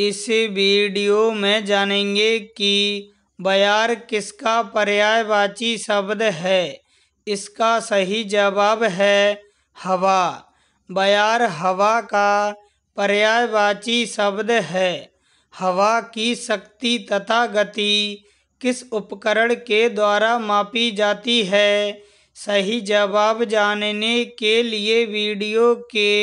इस वीडियो में जानेंगे कि बयार किसका पर्यायवाची शब्द है इसका सही जवाब है हवा बयार हवा का पर्यायवाची शब्द है हवा की शक्ति तथा गति किस उपकरण के द्वारा मापी जाती है सही जवाब जानने के लिए वीडियो के